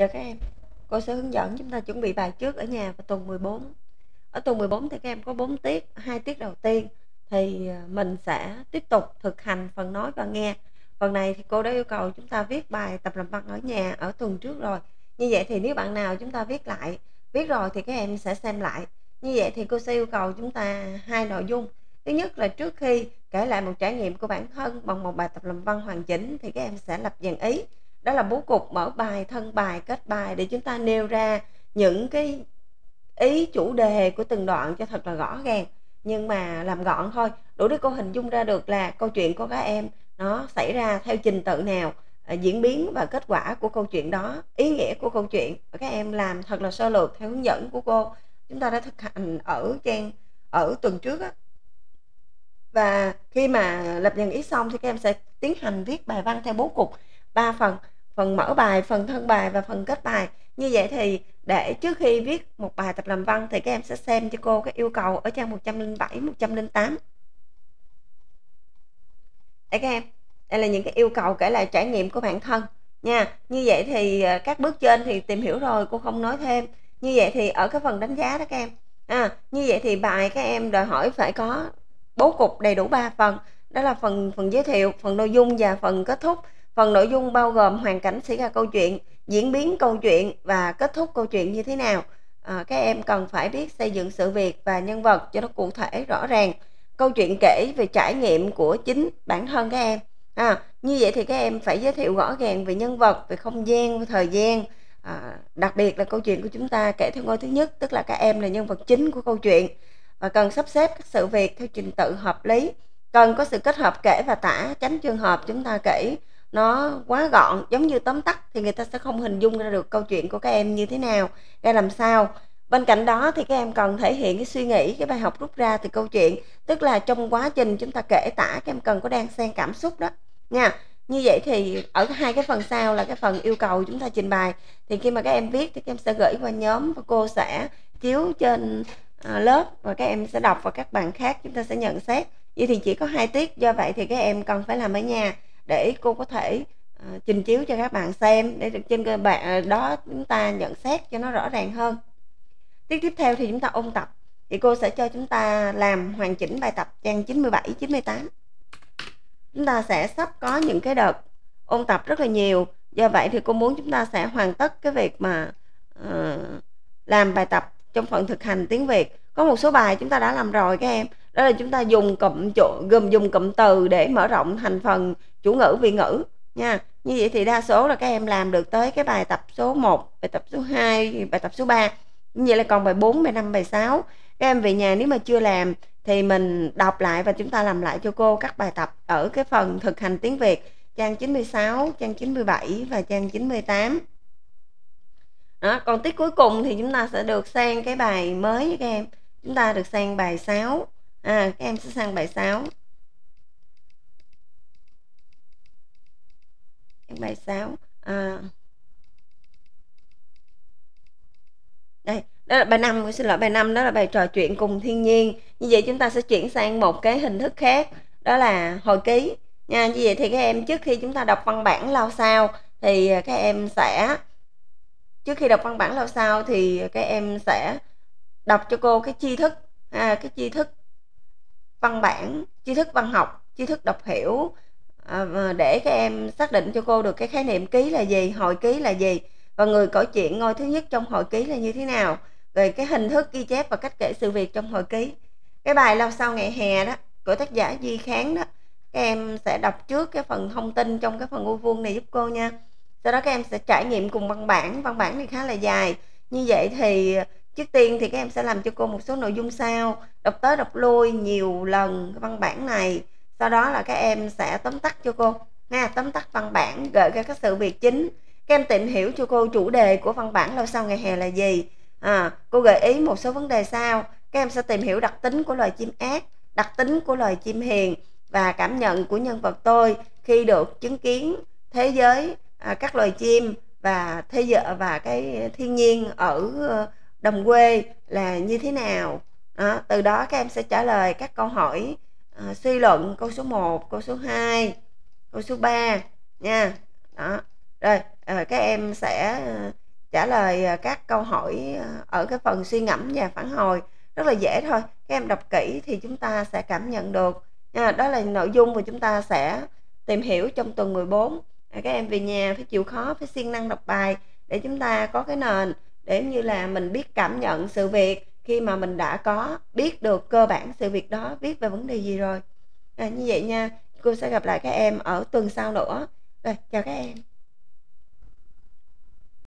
Dạ các em, cô sẽ hướng dẫn chúng ta chuẩn bị bài trước ở nhà vào tuần 14. Ở tuần 14 thì các em có 4 tiết, hai tiết đầu tiên thì ờ, mình sẽ tiếp tục thực hành phần nói và nghe. Phần này thì cô đã yêu cầu chúng ta viết bài tập làm văn ở nhà ở tuần trước rồi. Như vậy thì nếu bạn nào chúng ta viết lại, viết rồi thì các em sẽ xem lại. Như vậy thì cô sẽ yêu cầu chúng ta hai nội dung. Thứ nhất là trước khi kể lại một trải nghiệm của bản thân bằng một bài tập làm văn hoàn chỉnh thì các em sẽ lập dàn ý đó là bố cục mở bài thân bài kết bài để chúng ta nêu ra những cái ý chủ đề của từng đoạn cho thật là rõ ràng nhưng mà làm gọn thôi đủ để cô hình dung ra được là câu chuyện của các em nó xảy ra theo trình tự nào à, diễn biến và kết quả của câu chuyện đó ý nghĩa của câu chuyện các em làm thật là sơ lược theo hướng dẫn của cô chúng ta đã thực hành ở trang ở tuần trước á và khi mà lập dàn ý xong thì các em sẽ tiến hành viết bài văn theo bố cục ba phần phần mở bài phần thân bài và phần kết bài như vậy thì để trước khi viết một bài tập làm văn thì các em sẽ xem cho cô các yêu cầu ở trang 107 108 để các em đây là những cái yêu cầu kể lại trải nghiệm của bản thân nha như vậy thì à, các bước trên thì tìm hiểu rồi cô không nói thêm như vậy thì ở cái phần đánh giá đó các em à, như vậy thì bài các em đòi hỏi phải có bố cục đầy đủ 3 phần đó là phần phần giới thiệu phần nội dung và phần kết thúc Phần nội dung bao gồm hoàn cảnh xảy ra câu chuyện, diễn biến câu chuyện và kết thúc câu chuyện như thế nào. À, các em cần phải biết xây dựng sự việc và nhân vật cho nó cụ thể rõ ràng. Câu chuyện kể về trải nghiệm của chính bản thân các em. À, như vậy thì các em phải giới thiệu rõ ràng về nhân vật, về không gian, về thời gian. À, đặc biệt là câu chuyện của chúng ta kể theo ngôi thứ nhất, tức là các em là nhân vật chính của câu chuyện và cần sắp xếp các sự việc theo trình tự hợp lý cần có sự kết hợp kể và tả tránh trường hợp chúng ta kể nó quá gọn giống như tóm tắt thì người ta sẽ không hình dung ra được câu chuyện của các em như thế nào ra làm sao bên cạnh đó thì các em cần thể hiện cái suy nghĩ cái bài học rút ra từ câu chuyện tức là trong quá trình chúng ta kể tả các em cần có đang xen cảm xúc đó nha như vậy thì ở hai cái phần sau là cái phần yêu cầu chúng ta trình bày thì khi mà các em viết thì các em sẽ gửi qua nhóm và cô sẽ chiếu trên ờ, lớp và các em sẽ đọc và các bạn khác chúng ta sẽ nhận xét vậy thì chỉ có hai tiết do vậy thì các em cần phải làm ở nhà để cô có thể ờ, trình chiếu cho các bạn xem để trên cơ bản ờ, đó chúng ta nhận xét cho nó rõ ràng hơn Tiếp tiếp theo thì chúng ta ôn tập thì cô sẽ cho chúng ta làm hoàn chỉnh bài tập trang 97 98 chúng ta sẽ sắp có những cái đợt ôn tập rất là nhiều do vậy thì cô muốn chúng ta sẽ hoàn tất cái việc mà uh, làm bài tập trong phần thực hành tiếng Việt có một số bài chúng ta đã làm rồi các em đó là chúng ta dùng cụm chỗ gồm dùng cụm từ để mở rộng thành phần chủ ngữ vị ngữ nha như vậy thì đa số là các em làm được tới cái bài tập số 1 bài tập số 2 bài tập số 3 như vậy là còn bài 4 bài 5 bài 6 các em về nhà nếu mà chưa làm thì mình đọc lại và chúng ta làm lại cho cô các bài tập ở cái phần thực hành tiếng Việt trang 96, trang 97 và trang 98 đó, còn tiết cuối cùng thì chúng ta sẽ được sang cái bài mới với các em chúng ta được sang bài 6 à các em sẽ sang bài 6 bài 6 à, đây đó là bài 5 mình xin lỗi bài 5 đó là bài trò chuyện cùng thiên nhiên như vậy chúng ta sẽ chuyển sang một cái hình thức khác đó là hồi ký nha như vậy thì các em trước khi chúng ta đọc văn bản lao sao thì các em sẽ trước khi đọc văn bản lao sao thì các em sẽ đọc cho cô cái chi thức à, cái chi thức văn bản tri thức văn học tri thức đọc hiểu à, để các em xác định cho cô được cái khái niệm ký là gì hội ký là gì và người kể chuyện ngôi thứ nhất trong hội ký là như thế nào rồi cái hình thức ghi chép và cách kể sự việc trong hội ký cái bài lâu sau ngày hè đó của tác giả Di Kháng đó các em sẽ đọc trước cái phần thông tin trong cái phần ô vuông này giúp cô nha sau đó các em sẽ trải nghiệm cùng văn bản văn bản thì khá là dài như vậy thì trước tiên thì các em sẽ làm cho cô một số nội dung sau đọc tới đọc lui nhiều lần văn bản này sau đó là các em sẽ tóm tắt cho cô nha tóm tắt văn bản gợi ra các sự việc chính các em tìm hiểu cho cô chủ đề của văn bản lâu sau ngày hè là gì à, cô gợi ý một số vấn đề sau các em sẽ tìm hiểu đặc tính của loài chim ác đặc tính của loài chim hiền và cảm nhận của nhân vật tôi khi được chứng kiến thế giới à, các loài chim và thế giới và cái thiên nhiên ở đồng quê là như thế nào đó, từ đó các em sẽ trả lời các câu hỏi uh, suy luận câu số 1 câu số 2 câu số 3 nha đó rồi uh, các em sẽ ờ, trả lời các câu hỏi ở cái phần suy ngẫm và phản hồi rất là dễ thôi các em đọc kỹ thì chúng ta sẽ cảm nhận được nha đó là nội dung mà chúng ta sẽ tìm hiểu trong tuần 14 các em về nhà phải chịu khó phải siêng năng đọc bài để chúng ta có cái nền để như là mình biết cảm nhận sự việc khi mà mình đã có biết được cơ bản sự việc đó viết về vấn đề gì rồi à, như vậy nha cô sẽ gặp lại các em ở tuần sau nữa rồi chào các em